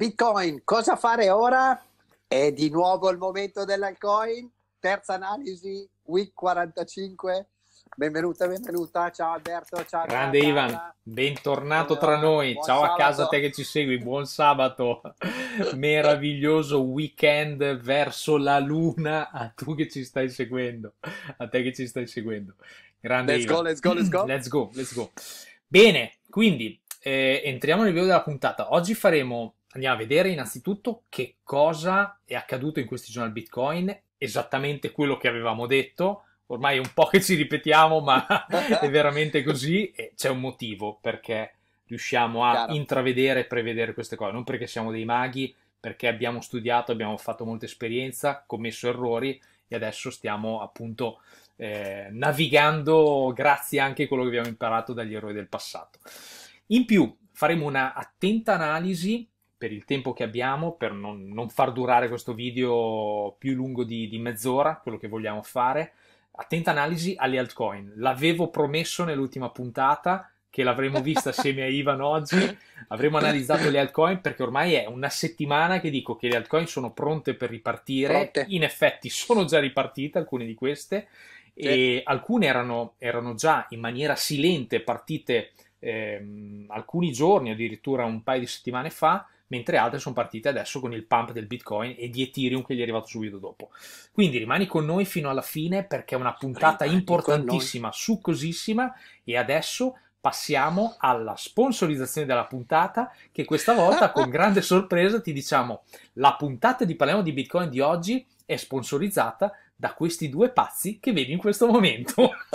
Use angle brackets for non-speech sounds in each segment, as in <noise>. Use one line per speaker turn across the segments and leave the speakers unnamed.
Bitcoin, cosa fare ora? È di nuovo il momento dell'alcoin, terza analisi, week 45. Benvenuta, benvenuta, ciao Alberto, ciao. Grande Ivan,
casa. bentornato tra noi, ciao sabato. a casa te che ci segui, buon sabato, <laughs> meraviglioso weekend verso la luna a tu che ci stai seguendo, a te che ci stai seguendo. Grande let's Ivan. go, let's go, let's go. <clears throat> Let's go, let's go. Bene, quindi eh, entriamo nel video della puntata. Oggi faremo andiamo a vedere innanzitutto che cosa è accaduto in questi giorni al Bitcoin, esattamente quello che avevamo detto. Ormai è un po' che ci ripetiamo, ma <laughs> è veramente così e c'è un motivo perché riusciamo a Chiaro. intravedere e prevedere queste cose, non perché siamo dei maghi, perché abbiamo studiato, abbiamo fatto molta esperienza, commesso errori e adesso stiamo appunto eh, navigando grazie anche a quello che abbiamo imparato dagli errori del passato. In più faremo una attenta analisi per il tempo che abbiamo, per non, non far durare questo video più lungo di, di mezz'ora, quello che vogliamo fare, attenta analisi alle altcoin. L'avevo promesso nell'ultima puntata che l'avremmo vista <laughs> assieme a Ivan oggi, avremo analizzato le altcoin perché ormai è una settimana che dico che le altcoin sono pronte per ripartire, pronte. in effetti sono già ripartite alcune di queste sì. e alcune erano, erano, già in maniera silente partite ehm, alcuni giorni, addirittura un paio di settimane fa, mentre altre sono partite adesso con il pump del Bitcoin e di Ethereum che gli è arrivato subito dopo. Quindi rimani con noi fino alla fine perché è una puntata rimani importantissima, succosissima e adesso passiamo alla sponsorizzazione della puntata che questa volta con <laughs> grande sorpresa ti diciamo la puntata di Palermo di Bitcoin di oggi è sponsorizzata da questi due pazzi che vedi in questo momento. <laughs>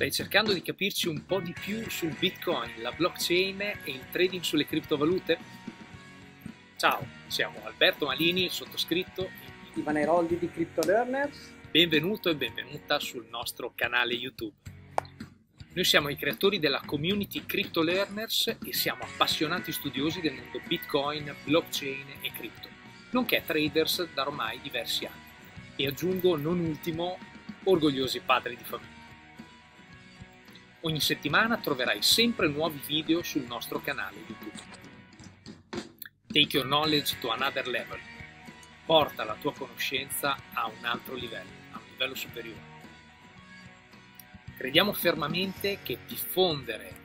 stai cercando di capirci un po' di più su Bitcoin, la blockchain e il trading sulle criptovalute? Ciao, siamo Alberto Malini, sottoscritto
Ivan Eroldi di Crypto Learners.
Benvenuto e benvenuta sul nostro canale YouTube. Noi siamo i creatori della community Crypto Learners e siamo appassionati studiosi del mondo Bitcoin, blockchain e cripto, nonché traders da ormai diversi anni. E aggiungo, non ultimo, orgogliosi padri di famiglia. Ogni settimana troverai sempre nuovi video sul nostro canale YouTube. Take your knowledge to another level. Porta la tua conoscenza a un altro livello, a un livello superiore. Crediamo fermamente che diffondere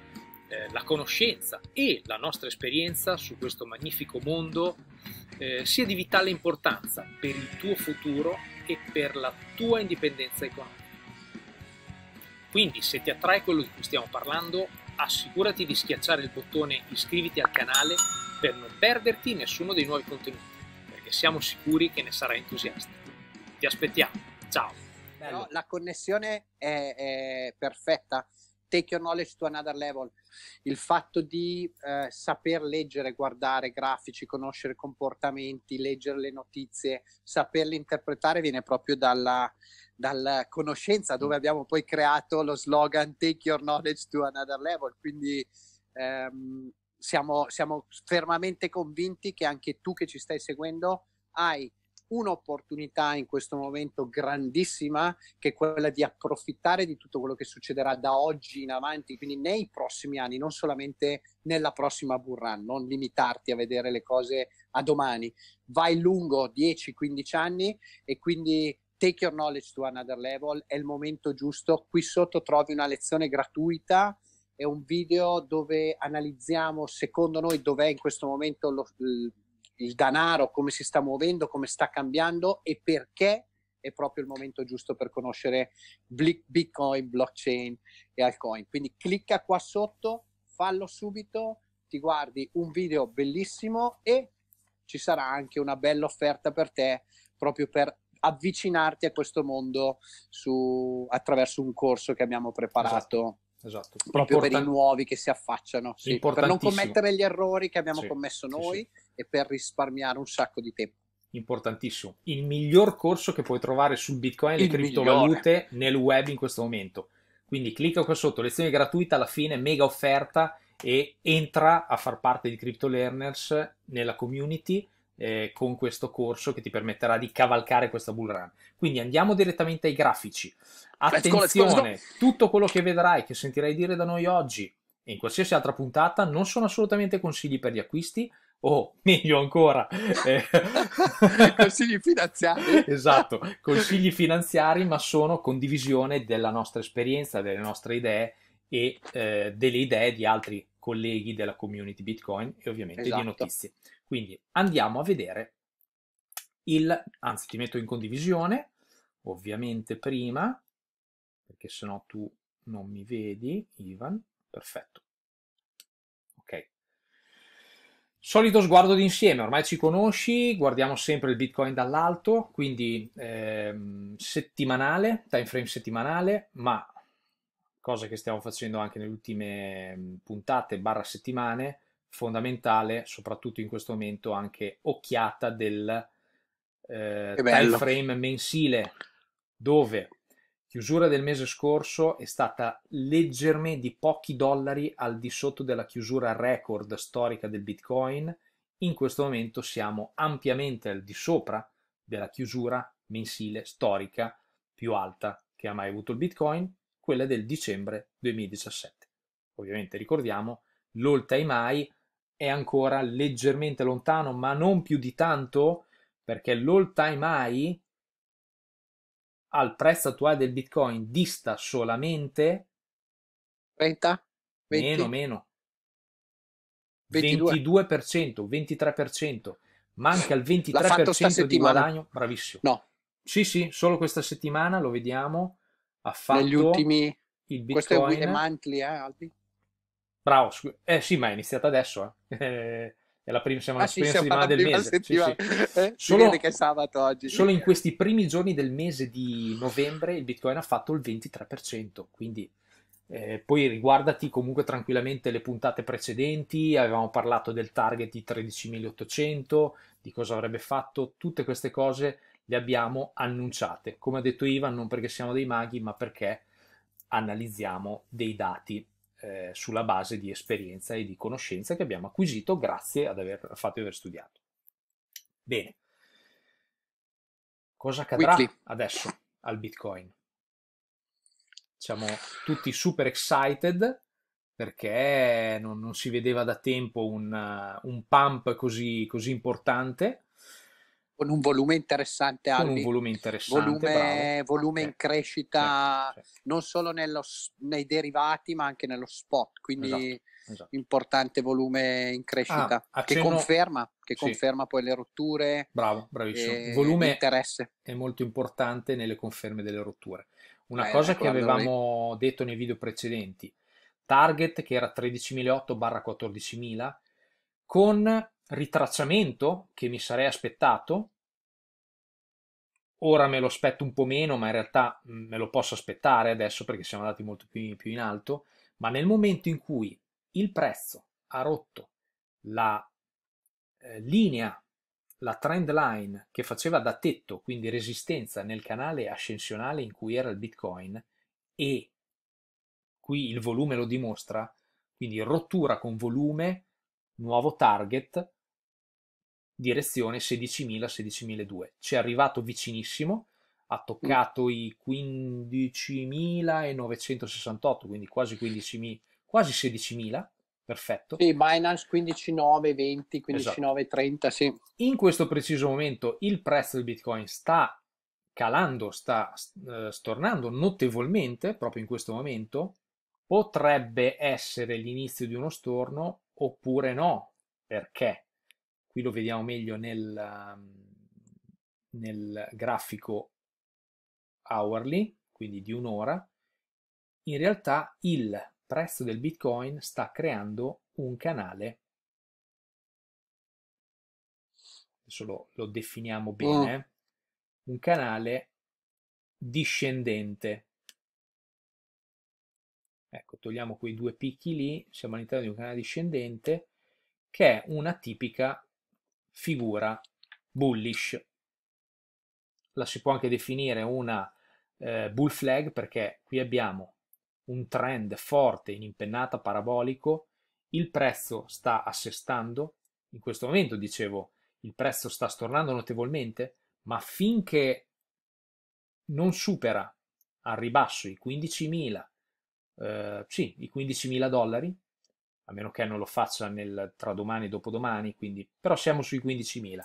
eh, la conoscenza e la nostra esperienza su questo magnifico mondo eh, sia di vitale importanza per il tuo futuro e per la tua indipendenza economica. Quindi se ti attrae quello di cui stiamo parlando, assicurati di schiacciare il bottone iscriviti al canale per non perderti nessuno dei nuovi contenuti, perché siamo sicuri che ne sarai entusiasta. Ti aspettiamo, ciao!
Però la connessione è, è perfetta take your knowledge to another level. Il fatto di eh, saper leggere, guardare grafici, conoscere comportamenti, leggere le notizie, saperle interpretare viene proprio dalla, dalla conoscenza dove abbiamo poi creato lo slogan Take Your Knowledge to Another Level. Quindi ehm, siamo, siamo fermamente convinti che anche tu che ci stai seguendo hai un'opportunità in questo momento grandissima che è quella di approfittare di tutto quello che succederà da oggi in avanti, quindi nei prossimi anni, non solamente nella prossima burrà, non limitarti a vedere le cose a domani, vai lungo 10-15 anni e quindi take your knowledge to another level è il momento giusto. Qui sotto trovi una lezione gratuita è un video dove analizziamo secondo noi dov'è in questo momento lo, il, il denaro, come si sta muovendo, come sta cambiando e perché è proprio il momento giusto per conoscere Bitcoin, blockchain e altcoin. Quindi clicca qua sotto, fallo subito, ti guardi un video bellissimo e ci sarà anche una bella offerta per te proprio per avvicinarti a questo mondo su, attraverso un corso che abbiamo preparato.
Esatto. esatto. Proprio Important... per i
nuovi che si affacciano, sì, per non commettere gli errori che abbiamo sì, commesso noi sì, e per risparmiare un sacco di tempo importantissimo.
Il miglior corso che puoi trovare su Bitcoin e le criptovalute migliore. nel web in questo momento. Quindi clicca qua sotto, lezione gratuita, alla fine mega offerta e entra a far parte di Crypto Learners nella community eh, con questo corso che ti permetterà di cavalcare questa bull run. Quindi andiamo direttamente ai grafici. Attenzione, let's go, let's go, tutto quello che vedrai, che sentirai dire da noi oggi e in qualsiasi altra puntata non sono assolutamente consigli per gli acquisti o <laughs> meglio ancora eh... <laughs> consigli finanziari esatto, consigli finanziari ma sono condivisione della nostra esperienza, delle nostre idee e eh, delle idee di altri colleghi della community Bitcoin e ovviamente esatto. di notizie. Quindi andiamo a vedere il, anzi ti metto in condivisione, ovviamente prima, perché sennò tu non mi vedi, Ivan, perfetto. Ok. Solito sguardo d'insieme, ormai ci conosci, guardiamo sempre il Bitcoin dall'alto, quindi ehm, settimanale, time frame settimanale, ma cosa che stiamo facendo anche nelle ultime puntate, barra settimane, fondamentale, soprattutto in questo momento, anche occhiata del eh, time frame mensile, dove chiusura del mese scorso è stata leggermente di pochi dollari al di sotto della chiusura record storica del Bitcoin. In questo momento siamo ampiamente al di sopra della chiusura mensile storica più alta che ha mai avuto il Bitcoin, quella del dicembre 2017. Ovviamente ricordiamo l'all time high è ancora leggermente lontano, ma non più di tanto, perché l'all time high al prezzo attuale del Bitcoin dista solamente 30 20, meno meno 22. 22%, 23%, manca il 23% di guadagno, bravissimo. No. Sì, sì, solo questa settimana lo vediamo ha fatto negli ultimi il Bitcoin. Questo è Weekly
Monthly, eh, Albi?
Bravo, scu- eh sì, ma è iniziata adesso, eh. <laughs> eh è la prima ah, settimana, ah, sì, settimana del mese. Settimana. Sì, sì. Eh, solo, che è
sabato oggi. Solo in
questi primi giorni del mese di novembre il Bitcoin ha fatto il 23%, quindi eh, poi riguardati comunque tranquillamente le puntate precedenti, avevamo parlato del target di 13.800, di cosa avrebbe fatto, tutte queste cose le abbiamo annunciate. Come ha detto Ivan, non perché siamo dei maghi, ma perché analizziamo dei dati eh, sulla base di esperienza e di conoscenza che abbiamo acquisito grazie ad aver fatto e aver studiato. Bene, cosa accadrà Weekly. adesso al Bitcoin? Siamo tutti super excited perché non, non si vedeva da tempo un, un pump così, così importante con un volume interessante
Albi. con un volume interessante volume, volume eh. in crescita eh. Eh. non solo nello, nei derivati ma anche nello spot quindi esatto. Esatto. importante volume in crescita ah, accenno... che, conferma, che sì. conferma poi le rotture bravo bravissimo e, il volume interesse.
è molto importante nelle conferme delle rotture
una eh, cosa che avevamo
lì. detto nei video precedenti target che era 13.800 14.000 con ritracciamento che mi sarei aspettato. Ora me lo aspetto un po' meno, ma in realtà mm, me lo posso aspettare adesso perché siamo andati molto più, più in alto. Ma nel momento in cui il prezzo ha rotto la eh, linea, la trend line che faceva da tetto, quindi resistenza nel canale ascensionale in cui era il Bitcoin, e qui il volume lo dimostra, quindi rottura con volume, nuovo target, direzione 16.000, 16.002. Ci è arrivato vicinissimo, ha toccato i 15.968, quindi quasi 15.000, quasi 16.000, perfetto. Sì,
Binance 15.920, 15.930,
esatto. sì. In questo preciso momento il prezzo del Bitcoin sta calando, sta eh, stornando notevolmente proprio in questo momento. Potrebbe essere l'inizio di uno storno oppure no, perché qui lo vediamo meglio nel, ehm, nel grafico hourly, quindi di un'ora, in realtà il prezzo del Bitcoin sta creando un canale. Adesso lo, lo definiamo mm. bene. Oh. Un canale discendente. Ecco, togliamo quei due picchi lì, siamo all'interno di un canale discendente che è una tipica figura bullish. La si può anche definire una eh, bull flag perché qui abbiamo un trend forte in impennata parabolico, il prezzo sta assestando, in questo momento dicevo il prezzo sta stornando notevolmente, ma finché non supera al ribasso i 15.000, eh, sì, i 15.000 dollari, a meno che non lo faccia nel, tra domani e dopodomani, quindi, però siamo sui 15.000.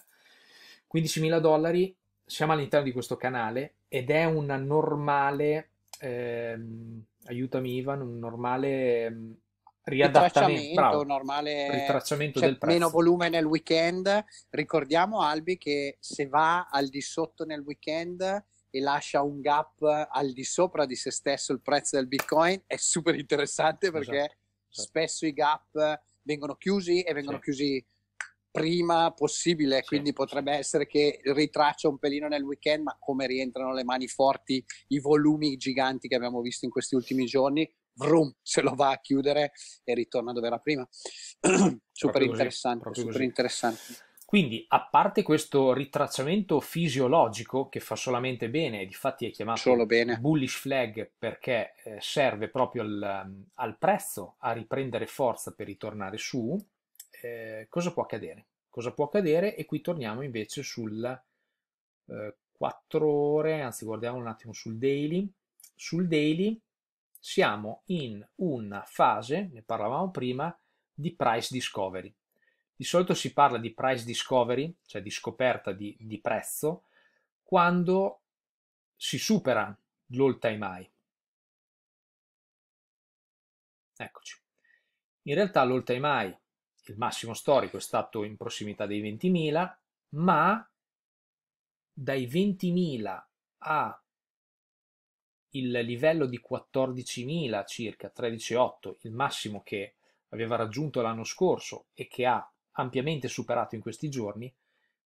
15.000 dollari, siamo all'interno di questo canale ed è una normale, ehm,
aiutami Ivan, un normale ehm, riadattamento, bravo, normale ritracciamento cioè, del prezzo. Meno volume nel weekend, ricordiamo Albi che se va al di sotto nel weekend e lascia un gap al di sopra di se stesso il prezzo del bitcoin è super interessante perché esatto spesso i gap vengono chiusi e vengono sì. chiusi prima possibile, sì. quindi potrebbe essere che ritraccia un pelino nel weekend, ma come rientrano le mani forti, i volumi giganti che abbiamo visto in questi ultimi giorni, vroom, se lo va a chiudere e ritorna dove era prima. <clears throat> super, interessante, super interessante,
quindi, a parte questo ritracciamento fisiologico che fa solamente bene, e difatti è chiamato bullish flag perché eh, serve proprio al, al, prezzo a riprendere forza per ritornare su, eh, cosa può accadere? Cosa può accadere? E qui torniamo invece sul eh, 4 ore, anzi guardiamo un attimo sul daily. Sul daily siamo in una fase, ne parlavamo prima, di price discovery di solito si parla di price discovery, cioè di scoperta di, di prezzo, quando si supera l'all time high. Eccoci. In realtà l'all time high, il massimo storico, è stato in prossimità dei 20.000, ma dai 20.000 a il livello di 14.000 circa, 13.8, il massimo che aveva raggiunto l'anno scorso e che ha ampiamente superato in questi giorni,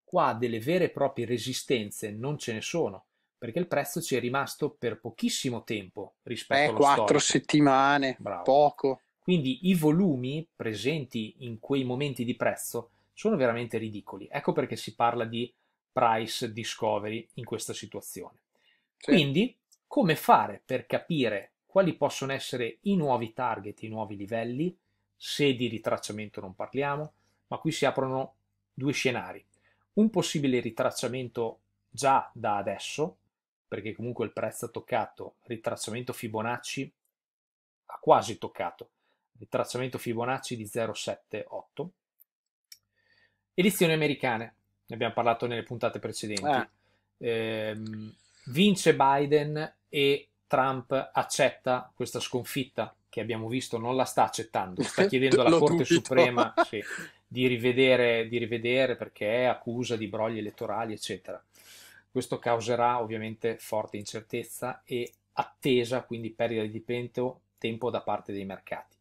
qua delle vere e proprie resistenze non ce ne sono, perché il prezzo ci è rimasto per pochissimo tempo rispetto eh, allo quattro storico.
settimane, Bravo. poco.
Quindi i volumi presenti in quei momenti di prezzo sono veramente ridicoli. Ecco perché si parla di price discovery in questa situazione. Sì. Quindi, come fare per capire quali possono essere i nuovi target, i nuovi livelli, se di ritracciamento non parliamo, ma qui si aprono due scenari. Un possibile ritracciamento già da adesso, perché comunque il prezzo ha toccato, ritracciamento Fibonacci ha quasi toccato, ritracciamento Fibonacci di 0,78. Edizioni americane, ne abbiamo parlato nelle puntate precedenti. Ah. Ehm, vince Biden e Trump accetta questa sconfitta che abbiamo visto, non la sta accettando, sta <laughs> chiedendo alla Corte dubito. Suprema, sì, <laughs> di rivedere, di rivedere perché accusa di brogli elettorali, eccetera. Questo causerà ovviamente forte incertezza e attesa, quindi perdita di tempo, tempo da parte dei mercati.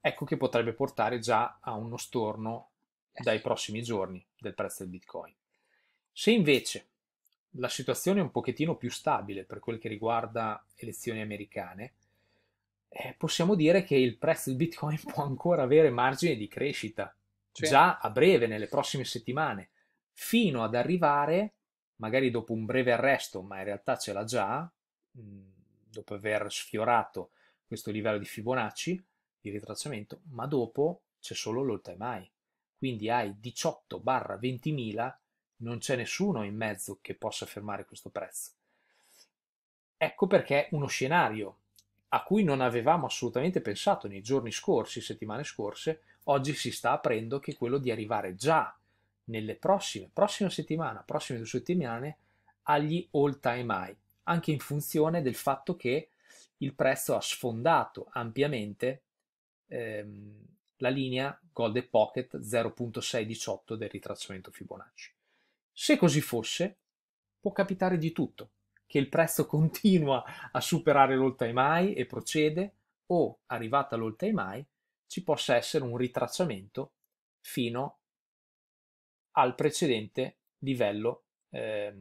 Ecco che potrebbe portare già a uno storno dai prossimi giorni del prezzo del Bitcoin. Se invece la situazione è un pochettino più stabile per quel che riguarda elezioni americane, eh, possiamo dire che il prezzo del Bitcoin <laughs> può ancora avere margine di crescita sì. già a breve, nelle prossime settimane, fino ad arrivare, magari dopo un breve arresto, ma in realtà ce l'ha già, mhmm, dopo aver sfiorato questo livello di Fibonacci, di ritracciamento, ma dopo c'è solo l'all time high. Quindi hai 18-20.000, non c'è nessuno in mezzo che possa fermare questo prezzo. Ecco perché uno scenario a cui non avevamo assolutamente pensato nei giorni scorsi, settimane scorse, oggi si sta aprendo, che è quello di arrivare già nelle prossime, prossima settimana, prossime due settimane, agli all time high, anche in funzione del fatto che il prezzo ha sfondato ampiamente ehm, la linea Gold Pocket 0.618 del ritracciamento Fibonacci. Se così fosse, può capitare di tutto che il prezzo <laughs> continua a superare l'all time high e procede o arrivata all'all time high ci possa essere un ritracciamento fino al precedente livello eh,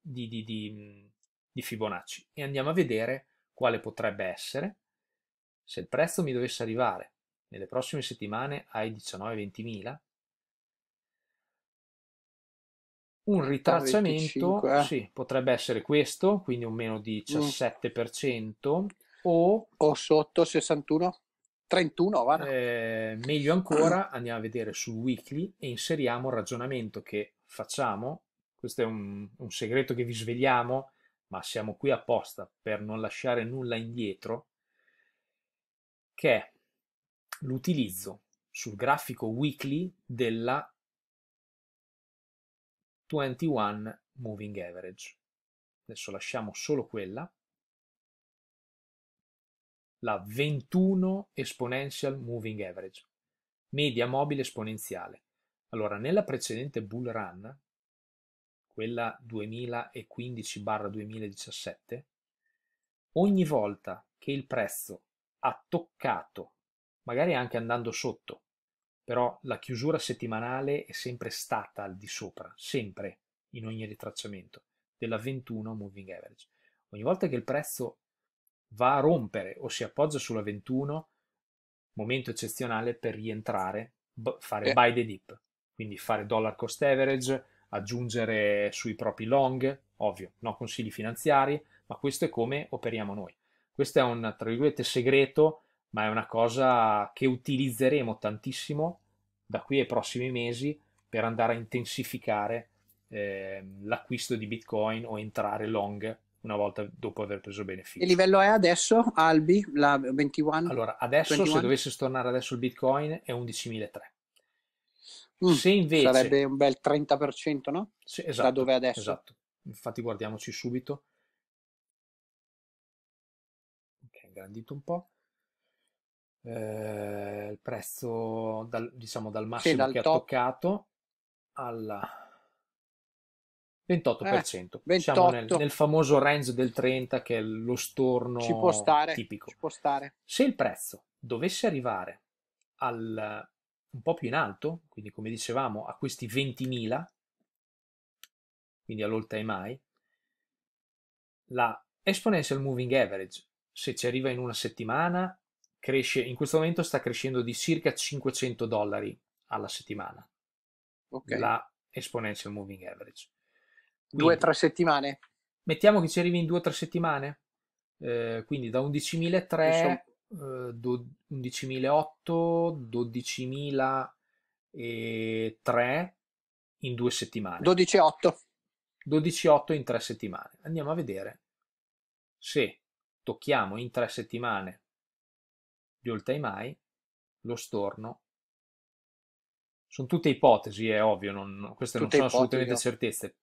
di, di, di, di Fibonacci e andiamo a vedere quale potrebbe essere se il prezzo mi dovesse arrivare nelle prossime settimane ai 19 20000 Un ritracciamento 25, eh. sì, potrebbe essere questo, quindi un meno 17%, mm. o... o sotto 61? 31, va? Eh, meglio ancora, andiamo a vedere sul weekly e inseriamo il ragionamento che facciamo. Questo è un, un segreto che vi svegliamo, ma siamo qui apposta per non lasciare nulla indietro, che è l'utilizzo sul grafico weekly della 21 moving average. Adesso lasciamo solo quella. La 21 exponential moving average, media mobile esponenziale. Allora, nella precedente bull run, quella 2015-2017, ogni volta che il prezzo ha toccato, magari anche andando sotto, però la chiusura settimanale è sempre stata al di sopra, sempre, in ogni ritracciamento, della 21 moving average. Ogni volta che il prezzo va a rompere o si appoggia sulla 21, momento eccezionale per rientrare, fare eh. buy the dip, quindi fare dollar cost average, aggiungere sui propri long, ovvio, no consigli finanziari, ma questo è come operiamo noi. Questo è un, tra virgolette, segreto ma è una cosa che utilizzeremo tantissimo da qui ai prossimi mesi per andare a intensificare eh, l'acquisto di Bitcoin o entrare long una volta dopo aver preso beneficio. Che livello
è adesso, Albi, la 21? Allora, adesso 21? se dovesse
tornare adesso il Bitcoin è 11.300. Mm, se invece... Sarebbe
un bel 30%, no? Sì, esatto, da dove adesso? Esatto.
Infatti guardiamoci subito.
Ok, ingrandito un po'
eh, il prezzo dal, diciamo dal massimo sì, dal che top. ha toccato al 28%, eh, diciamo nel, nel, famoso range del 30 che è lo storno ci può stare, tipico.
Ci può stare.
Se il prezzo dovesse arrivare al, un po' più in alto, quindi come dicevamo a questi 20.000, quindi all'all time high, la exponential moving average, se ci arriva in una settimana cresce, in questo momento sta crescendo di circa 500 dollari alla settimana. Okay. La Exponential Moving Average. Quindi, due o tre settimane? Mettiamo che ci arrivi in due o tre settimane, eh, quindi da 11.003, Insomma... eh, 12.000. E 12.003 in due settimane. 12.8. 12.8 in tre settimane. Andiamo a vedere se tocchiamo in tre settimane gli Oltaimai, lo storno. Sono tutte ipotesi, è ovvio, non, queste tutte non sono ipotesi, assolutamente no. certezze,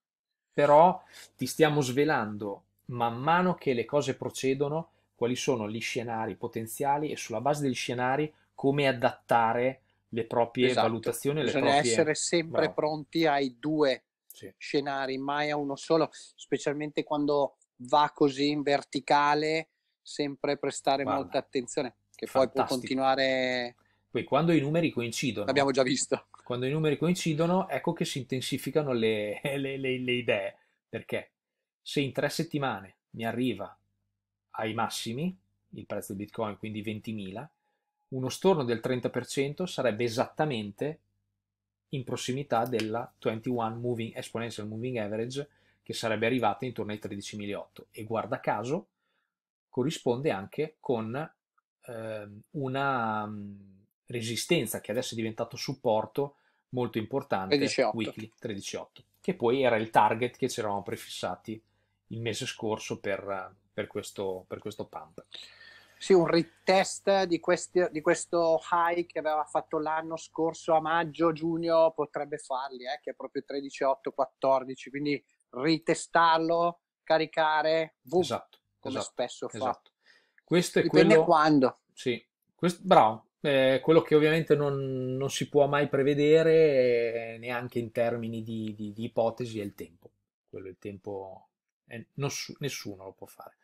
però ti stiamo svelando man mano che le cose procedono quali sono gli scenari potenziali e sulla base degli scenari come adattare le proprie esatto. valutazioni. Bisogna le proprie... essere sempre Bravo.
pronti ai due sì. scenari, mai a uno solo, specialmente quando va così in verticale, sempre prestare Guarda. molta attenzione che Fantastico. poi può continuare.
Poi quando i numeri coincidono, l'abbiamo già visto. Quando i numeri coincidono, ecco che si intensificano le, <laughs> le, le, le idee. Perché se in tre settimane mi arriva ai massimi il prezzo di Bitcoin, quindi 20.000, uno storno del 30% sarebbe esattamente in prossimità della 21 moving, Exponential Moving Average che sarebbe arrivata intorno ai 13.800. e guarda caso corrisponde anche con eh, una um, resistenza che adesso è diventato supporto molto importante, 13.8. Weekly 13.8, che poi era il target che ci eravamo prefissati il mese scorso per, per, questo, per questo pump.
Sì, un retest di, questi, di, questo high che aveva fatto l'anno scorso a maggio, giugno, potrebbe farli, eh, che è proprio 13 14 quindi ritestarlo, caricare, boom, esatto, come esatto, spesso esatto. fa. Questo è Dipende quello... quando. Sì,
questo... bravo. Eh, quello che ovviamente non, non, si può mai prevedere eh, neanche in termini di, di, di, ipotesi è il tempo. Quello è il tempo, eh, su, nessuno lo può fare.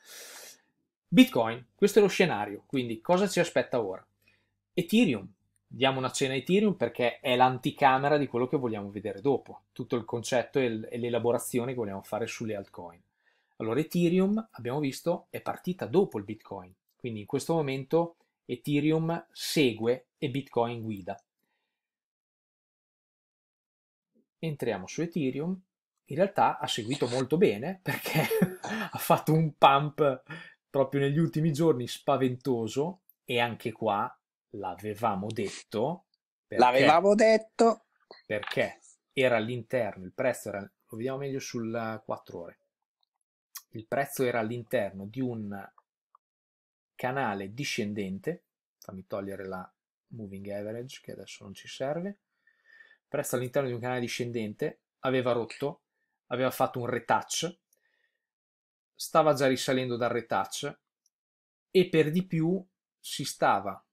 Bitcoin, questo è lo scenario, quindi cosa ci aspetta ora? Ethereum, diamo una cena a Ethereum perché è l'anticamera di quello che vogliamo vedere dopo, tutto il concetto e l'elaborazione che vogliamo fare sulle altcoin. Allora Ethereum, abbiamo visto, è partita dopo il Bitcoin, quindi in questo momento Ethereum segue e Bitcoin guida. Entriamo su Ethereum, in realtà ha seguito molto bene <laughs> perché ha fatto un pump proprio negli ultimi giorni spaventoso e anche qua l'avevamo detto.
Perché, l'avevamo detto!
Perché era all'interno, il prezzo era, lo vediamo meglio sul 4 eh, ore, il prezzo era all'interno di un canale discendente, fammi togliere la moving average che adesso non ci serve, il prezzo all'interno di un canale discendente, aveva rotto, aveva fatto un retouch, stava già risalendo dal retouch e per di più si stava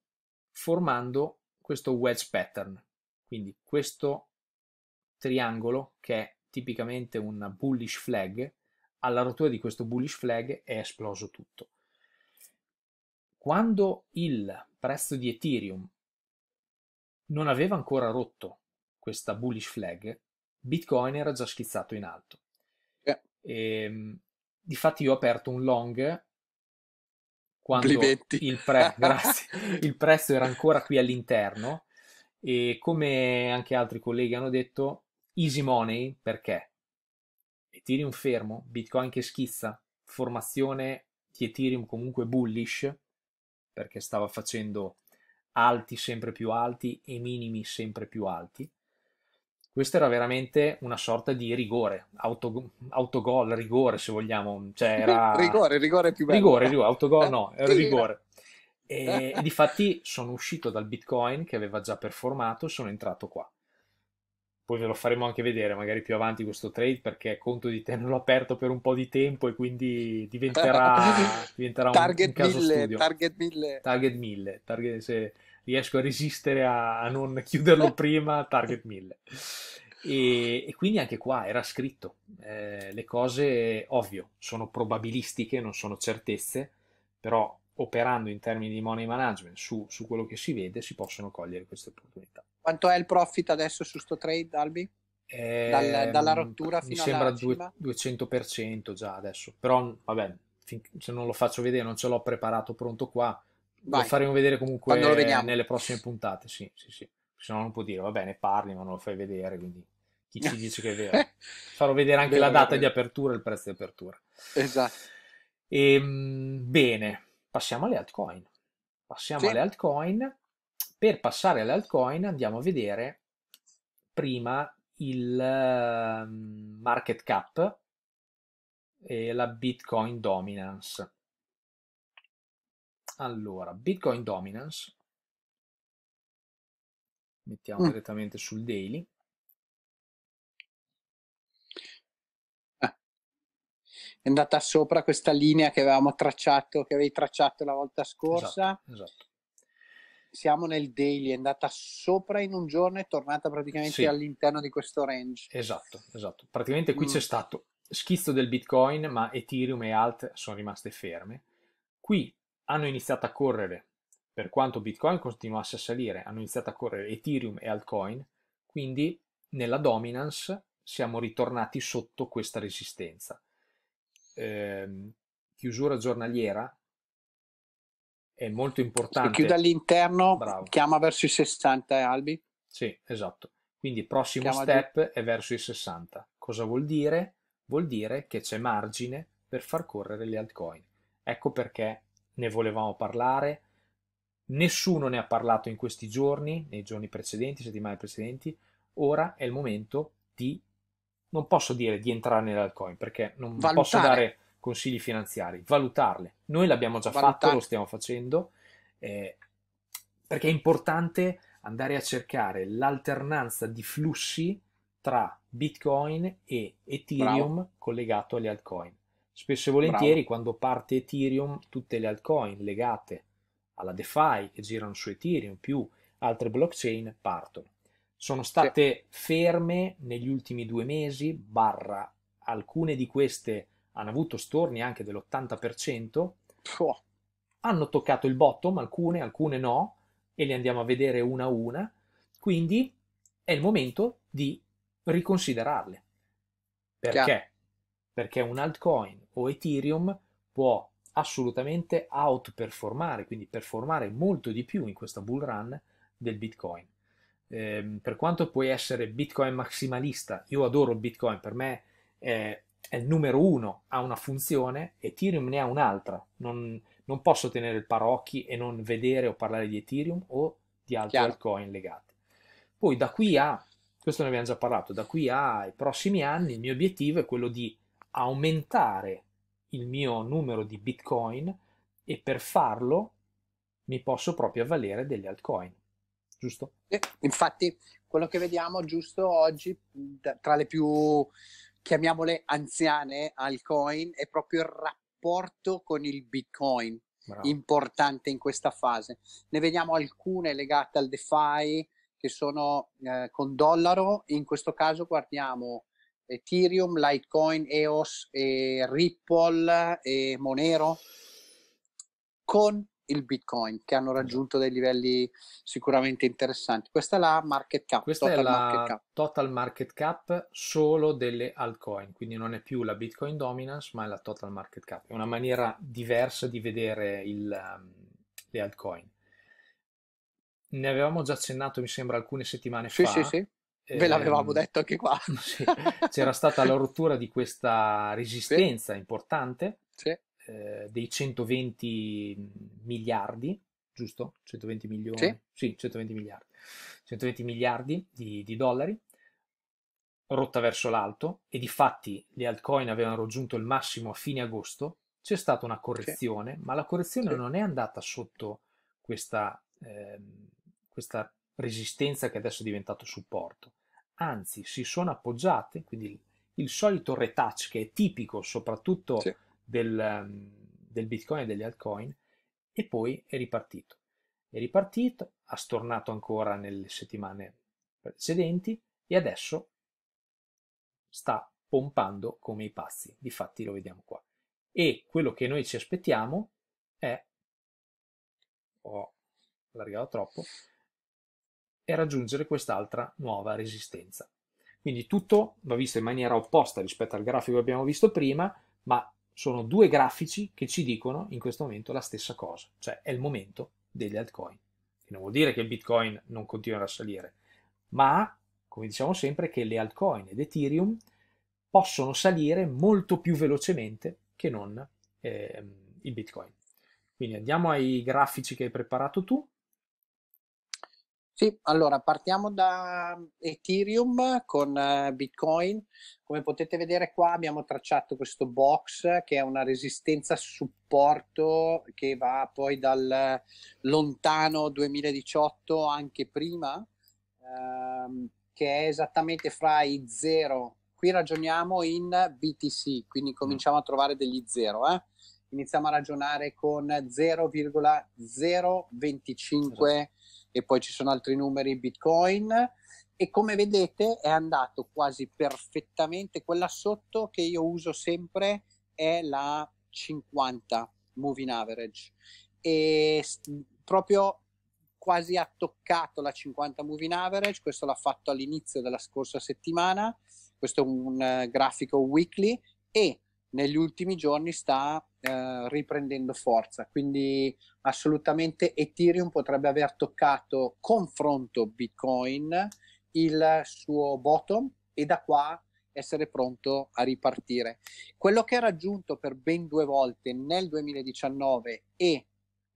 formando questo wedge pattern, quindi questo triangolo che è tipicamente una bullish flag, alla rottura di questo bullish flag è esploso tutto. Quando il prezzo di Ethereum non aveva ancora rotto questa bullish flag, Bitcoin era già schizzato in alto. Yeah. E, ehm, difatti io ho aperto un long quando il, pre- <laughs> il, prezzo era ancora qui all'interno e come anche altri colleghi hanno detto, easy money perché? Ethereum fermo, Bitcoin che schizza, formazione di Ethereum comunque bullish, perché stava facendo alti sempre più alti e minimi sempre più alti. Questo era veramente una sorta di rigore, auto, autogol, rigore se vogliamo. Cioè <laughs> era... rigore,
rigore più bello. Rigore,
rigore autogol no, era rigore. E, e <laughs> difatti sono uscito dal Bitcoin che aveva già performato e sono entrato qua poi ve lo faremo anche vedere magari più avanti questo trade perché conto di tenerlo aperto per un po' di tempo e quindi diventerà, <laughs> diventerà target un, caso mille, studio. Target 1000. Target Target, se riesco a resistere a, a non <laughs> chiuderlo <laughs> prima, target 1000. E, e, quindi anche qua era scritto, eh, le cose ovvio sono probabilistiche, non sono certezze, però operando in termini di money management su, su quello che si vede si possono cogliere queste opportunità.
Quanto è il profit adesso su sto trade, Albi?
Eh, Dal, ehm, dalla rottura fino mi sembra due, 200% già adesso, però vabbè, fin, se non lo faccio vedere, non ce l'ho preparato pronto qua, Vai. lo faremo vedere comunque nelle prossime puntate, sì, sì, sì. Se no non può dire, va bene, parli, ma non lo fai vedere, quindi chi ci dice che è vero. <laughs> Farò vedere anche bene, la data bene. di apertura e il prezzo di apertura. Esatto. E, ehm, bene, passiamo alle altcoin. Passiamo sì. alle altcoin per passare alle altcoin andiamo a vedere prima il ehm, market cap e la Bitcoin dominance. Allora, Bitcoin dominance, mettiamo mm. direttamente sul daily.
Eh. È andata sopra questa linea che avevamo tracciato, che avevi tracciato la volta scorsa. Esatto, esatto siamo nel daily, è andata sopra in un giorno e è tornata praticamente sì. all'interno di questo range.
Esatto, esatto. Praticamente qui mm. c'è stato schizzo del Bitcoin, ma Ethereum e Alt sono rimaste ferme. Qui hanno iniziato a correre, per quanto Bitcoin continuasse a salire, hanno iniziato a correre Ethereum e Altcoin, quindi nella dominance siamo ritornati sotto questa resistenza.
Eh, chiusura giornaliera è molto importante. Se chiude all'interno, Bravo. chiama verso i 60 eh, Albi. Sì, esatto. Quindi prossimo chiama step
di... è verso i 60. Cosa vuol dire? Vuol dire che c'è margine per far correre le altcoin. Ecco perché ne volevamo parlare. Nessuno ne ha parlato in questi giorni, nei giorni precedenti, settimane precedenti. Ora è il momento di non posso dire di entrare nell'alcoin perché non valutare. posso dare consigli finanziari, valutarle. Noi l'abbiamo già Valutar- fatto, lo stiamo facendo, eh, perché è importante andare a cercare l'alternanza di flussi tra Bitcoin e Ethereum Bravo. collegato alle altcoin. Spesso e volentieri Bravo. quando parte Ethereum tutte le altcoin legate alla DeFi che girano su Ethereum più altre blockchain partono. Sono state sì. ferme negli ultimi due mesi, barra alcune di queste hanno avuto storni anche dell'80%, oh. hanno toccato il bottom, alcune, alcune no, e le andiamo a vedere una a una, quindi è il momento di riconsiderarle. Perché? Chiaro. Perché un altcoin o Ethereum può assolutamente outperformare, quindi performare molto di più in questa bull run del Bitcoin. Eh, per quanto puoi essere Bitcoin maximalista, io adoro Bitcoin, per me è è il numero uno ha una funzione, Ethereum ne ha un'altra. Non, non, posso tenere il parocchi e non vedere o parlare di Ethereum o di altri Chiaro. altcoin legati. Poi da qui a, questo ne abbiamo già parlato, da qui ai prossimi anni il mio obiettivo è quello di aumentare il mio numero di bitcoin e per farlo mi
posso proprio avvalere degli altcoin, giusto? Infatti quello che vediamo giusto oggi tra le più chiamiamole anziane al coin è proprio il rapporto con il Bitcoin Bravo. importante in questa fase. Ne vediamo alcune legate al DeFi che sono eh, con dollaro, in questo caso guardiamo Ethereum, Litecoin, EOS, e Ripple e Monero con il Bitcoin che hanno raggiunto dei livelli sicuramente interessanti. Questa è la market cap, Questa total, è la market cap.
total market cap solo delle altcoin, quindi non è più la Bitcoin dominance, ma è la total market cap. È una maniera diversa di vedere il, um, le altcoin. Ne avevamo già accennato, mi sembra, alcune settimane sì, fa. Sì, sì. sì. Ve ehm, l'avevamo detto
anche qua. sì,
c'era stata la rottura di questa <laughs> resistenza sì. importante. Sì eh, dei 120 miliardi, giusto? 120 milioni? Sì, sì 120 miliardi. 120 miliardi di, di dollari rotta verso l'alto e di fatti le altcoin avevano raggiunto il massimo a fine agosto, c'è stata una correzione, sì. ma la correzione sì. non è andata sotto questa, eh, questa, resistenza che adesso è diventato supporto, anzi si sono appoggiate, quindi il, il solito retouch che è tipico soprattutto sì del, ehm, del Bitcoin e degli altcoin e poi è ripartito. È ripartito, ha stornato ancora nelle settimane precedenti e adesso sta pompando come i pazzi. Difatti lo vediamo qua. E quello che noi ci aspettiamo è, ho allargato troppo, è raggiungere quest'altra nuova resistenza. Quindi tutto va visto in maniera opposta rispetto al grafico che abbiamo visto prima, ma sono due grafici che ci dicono in questo momento la stessa cosa, cioè è il momento degli altcoin. Che non vuol dire che il Bitcoin non continuerà a salire, ma come diciamo sempre che le altcoin ed Ethereum possono salire molto più velocemente che non eh, il Bitcoin. Quindi andiamo ai grafici che hai preparato
tu. Sì, allora partiamo da Ethereum con eh, Bitcoin. Come potete vedere qua abbiamo tracciato questo box che è una resistenza supporto che va poi dal lontano 2018 anche prima, ehm, che è esattamente fra i zero. Qui ragioniamo in BTC, quindi mm. cominciamo a trovare degli zero. Eh? Iniziamo a ragionare con 0,025 e poi ci sono altri numeri Bitcoin e come vedete è andato quasi perfettamente quella sotto che io uso sempre è la 50 moving average e proprio quasi ha toccato la 50 moving average questo l'ha fatto all'inizio della scorsa settimana questo è un uh, grafico weekly e negli ultimi giorni sta eh, riprendendo forza, quindi assolutamente Ethereum potrebbe aver toccato confronto Bitcoin il suo bottom e da qua essere pronto a ripartire. Quello che ha raggiunto per ben due volte nel 2019 e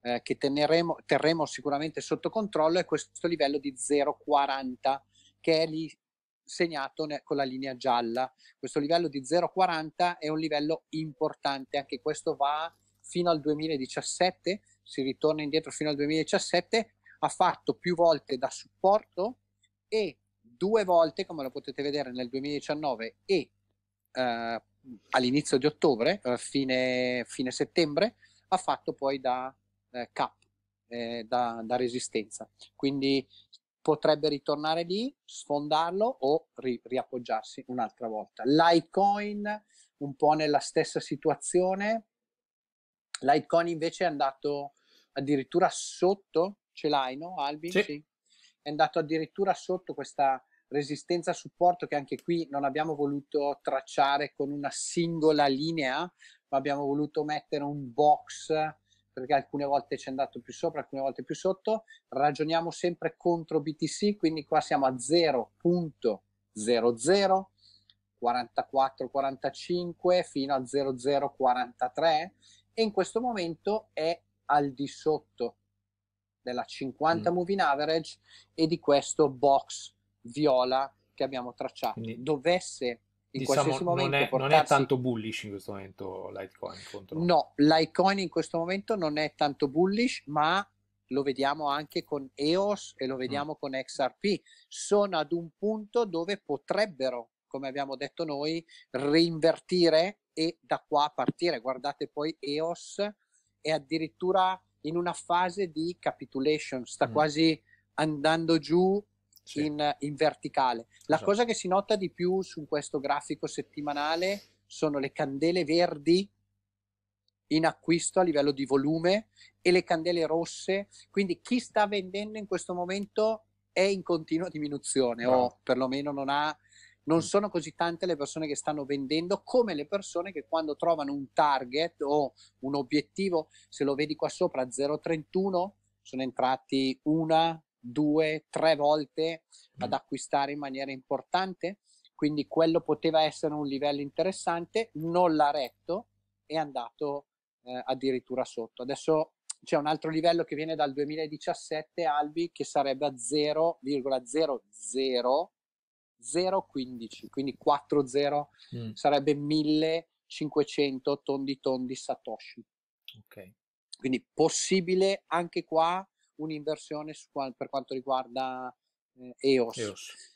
eh, che teneremo, terremo sicuramente sotto controllo è questo livello di 0,40 che è lì segnato con la linea gialla. Questo livello di 0,40 è un livello importante, anche questo va fino al 2017, si ritorna indietro fino al 2017, ha fatto più volte da supporto e due volte, come lo potete vedere nel 2019 e eh, all'inizio di ottobre, eh, fine, fine, settembre, ha fatto poi da eh, cap, eh, da, da resistenza. Quindi potrebbe ritornare lì, sfondarlo o ri- riappoggiarsi un'altra volta. Litecoin un po' nella stessa situazione, Litecoin invece è andato addirittura sotto, ce l'hai no Albi? Sì. sì. È andato addirittura sotto questa resistenza supporto che anche qui non abbiamo voluto tracciare con una singola linea, ma abbiamo voluto mettere un box perché alcune volte ci è andato più sopra, alcune volte più sotto, ragioniamo sempre contro BTC, quindi qua siamo a 0.00, 44,45 fino a 0,043 e in questo momento è al di sotto della 50 mm. moving average e di questo box viola che abbiamo tracciato. Quindi. Dovesse in diciamo, qualsiasi momento. Non è, portarsi... non è, tanto
bullish in questo momento
Litecoin. Contro... No, Litecoin in questo momento non è tanto bullish, ma lo vediamo anche con EOS e lo mm. vediamo mm. con XRP. Sono ad un punto dove potrebbero, come abbiamo detto noi, reinvertire e da qua partire. Guardate poi EOS è addirittura in una fase di capitulation, sta mm. quasi andando giù sì. in, in, verticale. La esatto. cosa che si nota di più su questo grafico settimanale sono le candele verdi in acquisto a livello di volume e le candele rosse. Quindi chi sta vendendo in questo momento è in continua diminuzione no. o perlomeno non ha non mm. sono così tante le persone che stanno vendendo come le persone che quando trovano un target o un obiettivo, se lo vedi qua sopra 0,31, sono entrati una, due, tre volte mm. ad acquistare in maniera importante. Quindi quello poteva essere un livello interessante, non l'ha retto, è andato eh, addirittura sotto. Adesso c'è un altro livello che viene dal 2017 Albi che sarebbe a 0,00015, quindi 40 mm. sarebbe 1500 tondi tondi satoshi. Ok. Quindi possibile anche qua un'inversione su, per quanto riguarda eh, EOS. EOS.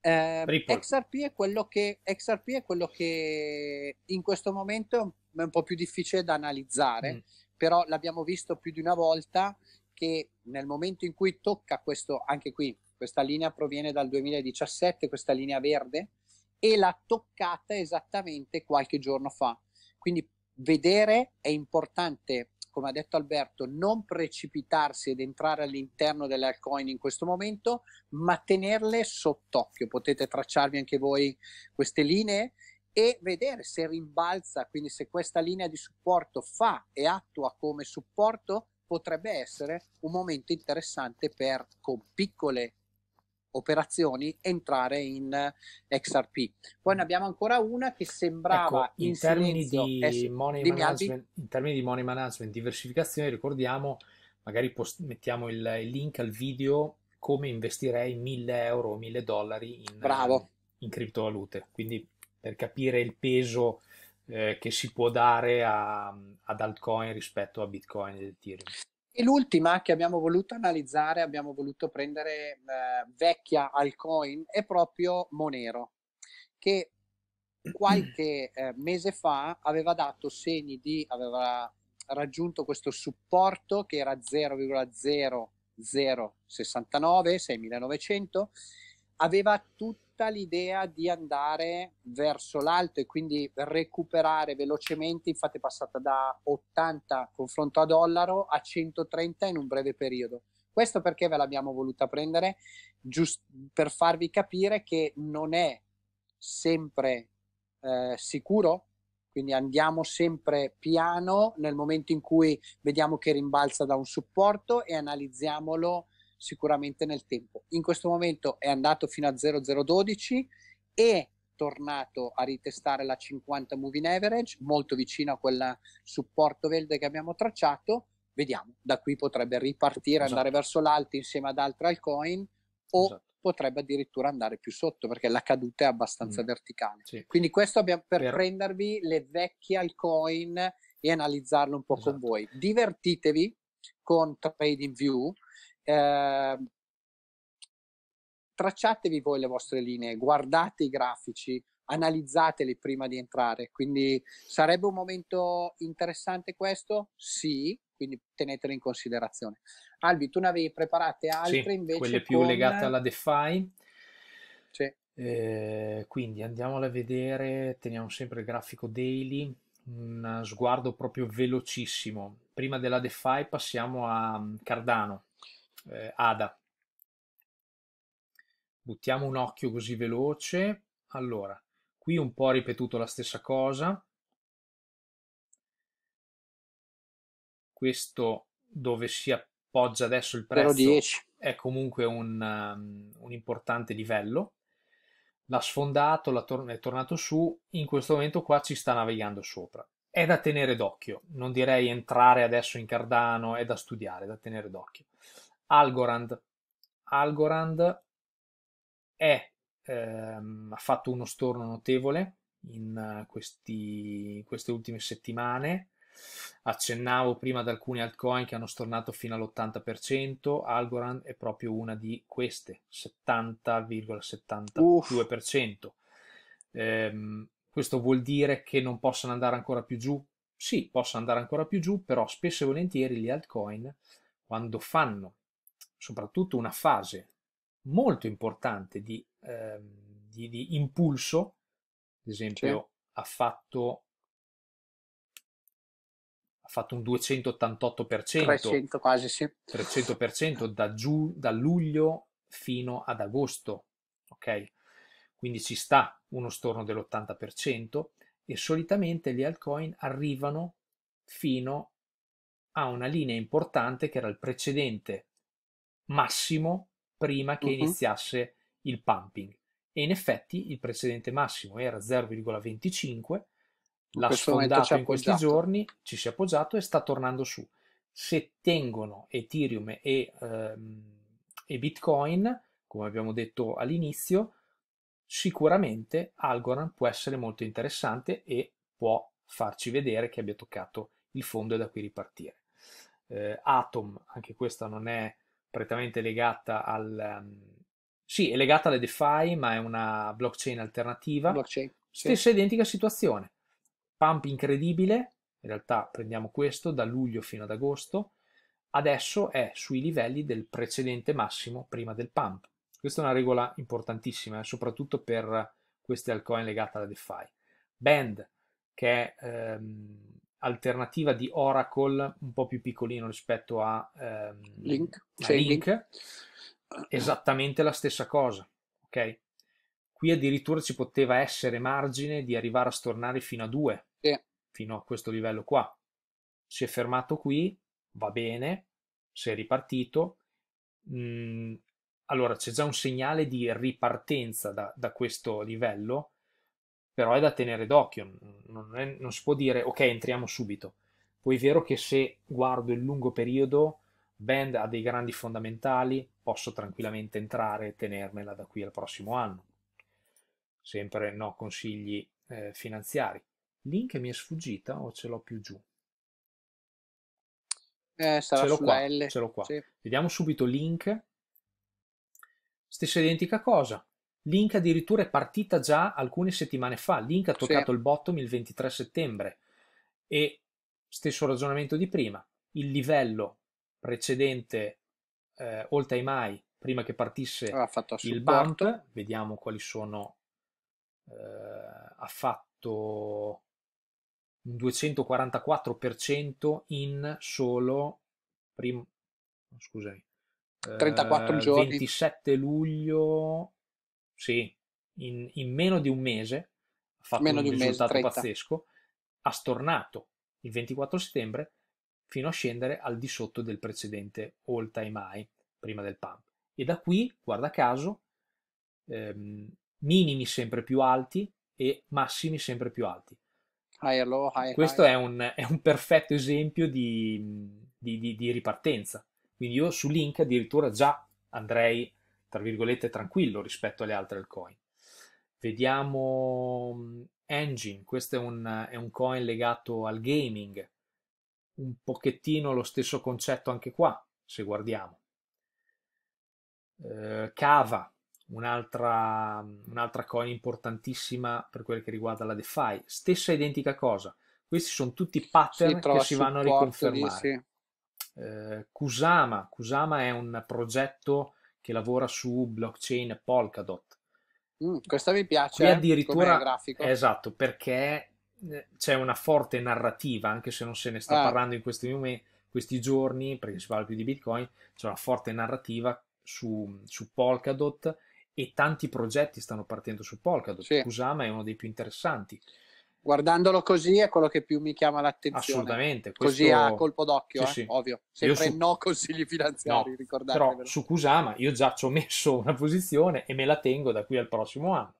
Eh, XRP, è quello che, XRP è quello che in questo momento è un po' più difficile da analizzare, mm. però l'abbiamo visto più di una volta che nel momento in cui tocca questo, anche qui, questa linea proviene dal 2017, questa linea verde, e l'ha toccata esattamente qualche giorno fa. Quindi vedere è importante come ha detto Alberto, non precipitarsi ed entrare all'interno delle altcoin in questo momento, ma tenerle sott'occhio. Potete tracciarvi anche voi queste linee e vedere se rimbalza, quindi se questa linea di supporto fa e attua come supporto, potrebbe essere un momento interessante per con piccole operazioni entrare in eh, XRP. Poi ne mm. abbiamo ancora una che sembrava ecco, in, in, termini silenzio, eh,
in, termini di money management, diversificazione, ricordiamo, magari post- mettiamo il, il, link al video come investirei 1000 euro o 1000 dollari in, Bravo. in criptovalute, quindi per capire il peso eh, che si può dare a, ad altcoin rispetto a Bitcoin e Ethereum.
E l'ultima che abbiamo voluto analizzare, abbiamo voluto prendere eh, vecchia altcoin, è proprio Monero, che qualche eh, mese fa aveva dato segni di, aveva raggiunto questo supporto che era 0,0069, 6900, aveva tutto tutta l'idea di andare verso l'alto e quindi recuperare velocemente, infatti è passata da 80 confronto a dollaro a 130 in un breve periodo. Questo perché ve l'abbiamo voluta prendere, giusto per farvi capire che non è sempre eh, sicuro, quindi andiamo sempre piano nel momento in cui vediamo che rimbalza da un supporto e analizziamolo sicuramente nel tempo. In questo momento è andato fino a 0012 e tornato a ritestare la 50 moving average, molto vicino a quel supporto verde che abbiamo tracciato. Vediamo, da qui potrebbe ripartire, esatto. andare verso l'alto insieme ad altre altcoin o esatto. potrebbe addirittura andare più sotto perché la caduta è abbastanza mm. verticale. Sì. Quindi questo abbiamo per, per prendervi le vecchie altcoin e analizzarlo un po' esatto. con voi. Divertitevi con TradingView Ehm, tracciatevi voi le vostre linee, guardate i grafici, analizzateli prima di entrare. Quindi sarebbe un momento interessante questo? Sì, quindi tenetelo in considerazione. Albi, tu ne avevi preparate altre sì, invece? Quelle più con... legate alla
DeFi. Sì. Eh, quindi andiamola a vedere, teniamo sempre il grafico daily, un sguardo proprio velocissimo. Prima della DeFi passiamo a mm, Cardano eh, Ada. Buttiamo un occhio così veloce. Allora, qui un po' ripetuto la stessa cosa. Questo dove si appoggia adesso il prezzo è comunque un, um, un importante livello l'ha sfondato, l'ha tor è tornato su, in questo momento qua ci sta navigando sopra. È da tenere d'occhio, non direi entrare adesso in Cardano, è da studiare, è da tenere d'occhio. Algorand. Algorand è, ehm, ha fatto uno storno notevole in eh, questi, queste ultime settimane. Accennavo prima ad alcuni altcoin che hanno stornato fino all'80%, Algorand è proprio una di queste, 70,72%. Ehm, questo vuol dire che non possono andare ancora più giù? Sì, possono andare ancora più giù, però spesso e volentieri gli altcoin, quando fanno soprattutto una fase molto importante di, eh, di, di impulso, ad esempio sì. ha, fatto, ha fatto un 288%, 300 quasi, sì. 300% da, giu, da luglio fino ad agosto, ok? Quindi ci sta uno storno dell'80% e solitamente gli altcoin arrivano fino a una linea importante che era il precedente massimo prima che uh-huh. iniziasse il pumping. E in effetti il precedente massimo era 0,25,
l'ha sfondato in questi giorni,
ci si è appoggiato e sta tornando su. Se tengono Ethereum e, ehm, e Bitcoin, come abbiamo detto all'inizio, sicuramente Algorand può essere molto interessante e può farci vedere che abbia toccato il fondo e da qui ripartire. Eh, Atom, anche questa non è prettamente legata al... Um, sì, è legata alla DeFi, ma è una blockchain alternativa. Blockchain, sì. Stessa identica situazione. Pump incredibile, in realtà prendiamo questo da luglio fino ad agosto, adesso è sui livelli del precedente massimo prima del pump. Questa è una regola importantissima, eh, soprattutto per queste altcoin legate alla DeFi. Band, che è ehm, alternativa di Oracle un po' più piccolino rispetto a, ehm, Link. a Link. Link. esattamente la stessa cosa, ok? Qui addirittura ci poteva essere margine di arrivare a stornare fino a 2, yeah. fino a questo livello qua. Si è fermato qui, va bene, si è ripartito. Mm, allora c'è già un segnale di ripartenza da, da questo livello però è da tenere d'occhio, non, è, non si può dire ok entriamo subito. Poi è vero che se guardo il lungo periodo, Band ha dei grandi fondamentali, posso tranquillamente entrare e tenermela da qui al prossimo anno. Sempre no consigli eh, finanziari. Link mi è sfuggita o ce l'ho più giù?
Eh, ce l'ho qua, ce l'ho qua. Sì.
Vediamo subito link. Stessa identica cosa. Link addirittura è partita già alcune settimane fa. Link ha toccato sì. il bottom il 23 settembre. E stesso ragionamento di prima. Il livello precedente eh, all time high, prima che partisse il bump, vediamo quali sono, eh, ha fatto un 244% in solo, prim- scusami, 34 eh, giorni. 27 luglio sì, in, in meno di un mese, ha fatto meno un, un risultato mese, pazzesco, ha stornato il 24 settembre fino a scendere al di sotto del precedente all time high prima del pump. E da qui, guarda caso, ehm, minimi sempre più alti e massimi sempre più alti.
Higher, low, high, Questo high. È,
un, è, un, perfetto esempio di, di, di, di ripartenza. Quindi io su Link addirittura già andrei tra virgolette, tranquillo rispetto alle altre altcoin. Vediamo mm, Engine, questo è un, è un coin legato al gaming, un pochettino lo stesso concetto anche qua, se guardiamo. Eh, Cava, un'altra, un'altra coin importantissima per quel che riguarda la DeFi, stessa identica cosa. Questi sono tutti pattern si che si vanno a riconfermare. Di, sì. eh, Kusama. Kusama è un progetto che lavora su blockchain Polkadot.
Mm, questa mi piace. E eh, addirittura, grafico. esatto,
perché eh, c'è una forte narrativa, anche se non se ne sta ah. parlando in questi, questi, giorni, perché si parla più di Bitcoin, c'è una forte narrativa su, su Polkadot e tanti progetti stanno partendo su Polkadot. Sì. Kusama è uno dei più interessanti guardandolo
così è quello che più mi chiama l'attenzione. Assolutamente. Questo... Così a colpo d'occhio, sì, eh? sì. ovvio. Sempre su... no consigli finanziari, no, ricordatevelo. Però
su Kusama io già ci ho messo una posizione e me la tengo da qui al prossimo anno.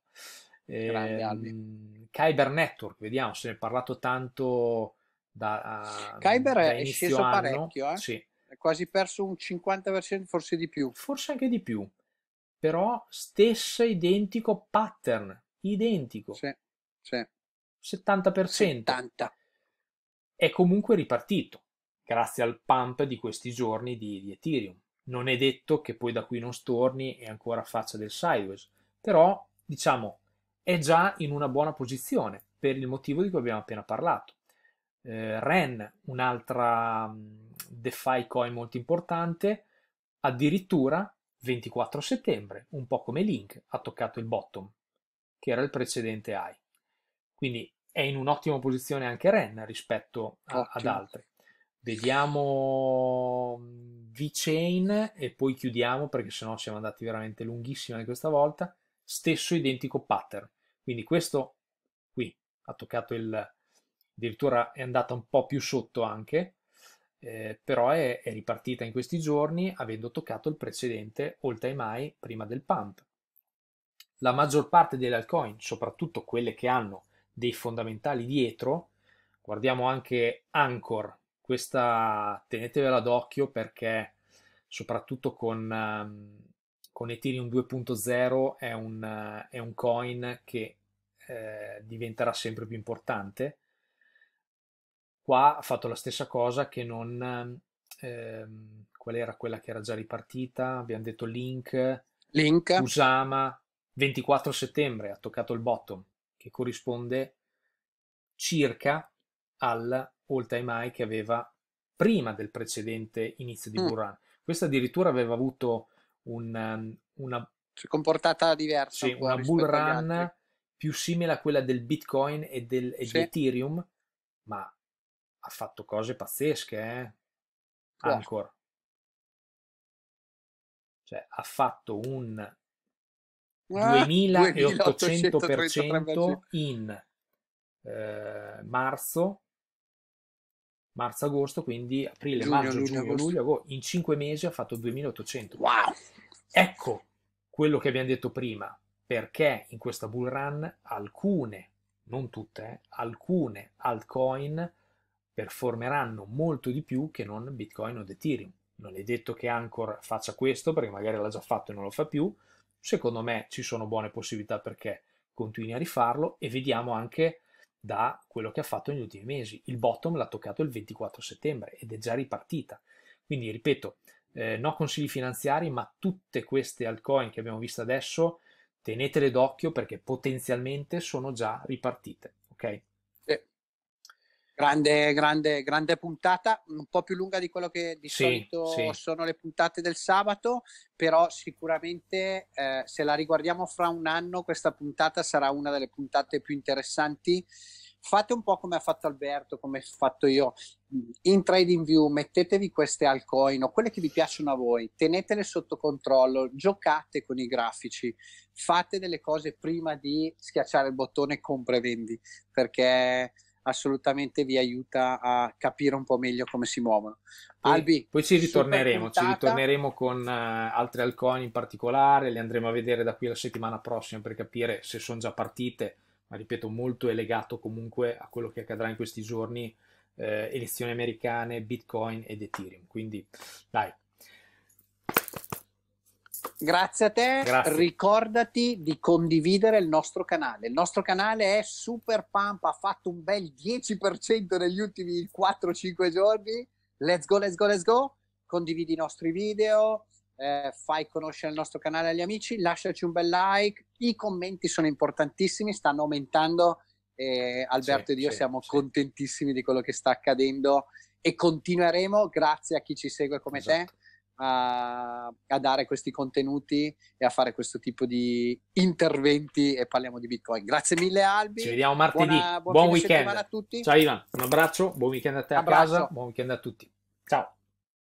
Grande, eh, Kyber Network, vediamo, se ne è parlato tanto
da... Kyber da è sceso anno. parecchio, eh? Sì. È quasi perso un 50%, forse di più. Forse anche di più. Però
stesso identico pattern, identico. Sì, sì 70%. 70%. È comunque ripartito, grazie al pump di questi giorni di, di Ethereum. Non è detto che poi da qui non storni e ancora faccia del sideways, però diciamo è già in una buona posizione per il motivo di cui abbiamo appena parlato. Eh, Ren, un'altra mm, DeFi coin molto importante, addirittura 24 settembre, un po' come Link, ha toccato il bottom, che era il precedente AI. Quindi è in un'ottima posizione anche Ren rispetto a, ad altri. Vediamo mm, V-Chain e poi chiudiamo perché sennò siamo andati veramente lunghissimi anche questa volta. Stesso identico pattern. Quindi questo qui ha toccato il... addirittura è andata un po' più sotto anche, eh, però è, è ripartita in questi giorni avendo toccato il precedente all time high prima del pump. La maggior parte delle altcoin, soprattutto quelle che hanno dei fondamentali dietro. Guardiamo anche Anchor, questa tenetevela d'occhio perché soprattutto con, ehm, con Ethereum 2.0 è un, è un, coin che eh, diventerà sempre più importante. Qua ha fatto la stessa cosa che non... Ehm, qual era quella che era già ripartita? Abbiamo detto Link, Link. Usama, 24 settembre ha toccato il bottom che corrisponde circa al all time high che aveva prima del precedente inizio di mm. Buran. Questa addirittura aveva avuto un, um, una... Si comportata
diversa. Sì, una bull run
più simile a quella del Bitcoin e, del, e sì. di Ethereum, ma ha fatto cose pazzesche, eh? Certo. Ancora. Cioè, ha fatto un ah, 2800% in eh, marzo, marzo-agosto, quindi aprile, giugno, maggio, giugno, giugno luglio, agosto. in 5 mesi ha fatto 2800. Wow! Ecco quello che abbiamo detto prima, perché in questa bull run alcune, non tutte, eh, alcune altcoin performeranno molto di più che non Bitcoin o Ethereum. Non è detto che Anchor faccia questo perché magari l'ha già fatto e non lo fa più, secondo me ci sono buone possibilità perché continui a rifarlo e vediamo anche da quello che ha fatto negli ultimi mesi. Il bottom l'ha toccato il 24 settembre ed è già ripartita. Quindi ripeto, eh, no consigli finanziari, ma tutte queste altcoin che abbiamo visto adesso tenetele d'occhio perché potenzialmente sono già ripartite. Okay?
Grande, grande, grande puntata, un po' più lunga di quello che di sì, solito sì. sono le puntate del sabato, però sicuramente eh, se la riguardiamo fra un anno questa puntata sarà una delle puntate più interessanti. Fate un po' come ha fatto Alberto, come ho fatto io. In Trading View mettetevi queste altcoin o quelle che vi piacciono a voi, tenetele sotto controllo, giocate con i grafici, fate delle cose prima di schiacciare il bottone compra e vendi, perché assolutamente vi aiuta a capire un po' meglio come si muovono. Poi, Albi, poi ci ritorneremo, ci ritorneremo
con uh, eh, altre alconi in particolare, le andremo a vedere da qui la settimana prossima per capire se sono già partite, ma ripeto molto è legato comunque a quello che accadrà in questi giorni, eh, elezioni americane, Bitcoin ed Ethereum. Quindi
dai, Grazie a te, Grazie. ricordati di condividere il nostro canale. Il nostro canale è Super Pump, ha fatto un bel 10% negli ultimi 4-5 giorni. Let's go, let's go, let's go. Condividi i nostri video, eh, fai conoscere il nostro canale agli amici, lasciaci un bel like. I commenti sono importantissimi, stanno aumentando e Alberto sì, ed io sì, siamo sì. contentissimi di quello che sta accadendo e continueremo grazie a chi ci segue come esatto. te a, a, dare questi contenuti e a fare questo tipo di interventi e parliamo di Bitcoin. Grazie mille Albi. Ci vediamo martedì. Buona, buon, buon weekend a tutti. Ciao Ivan, un abbraccio, buon weekend a te abbraccio. a casa, buon weekend a tutti. Ciao.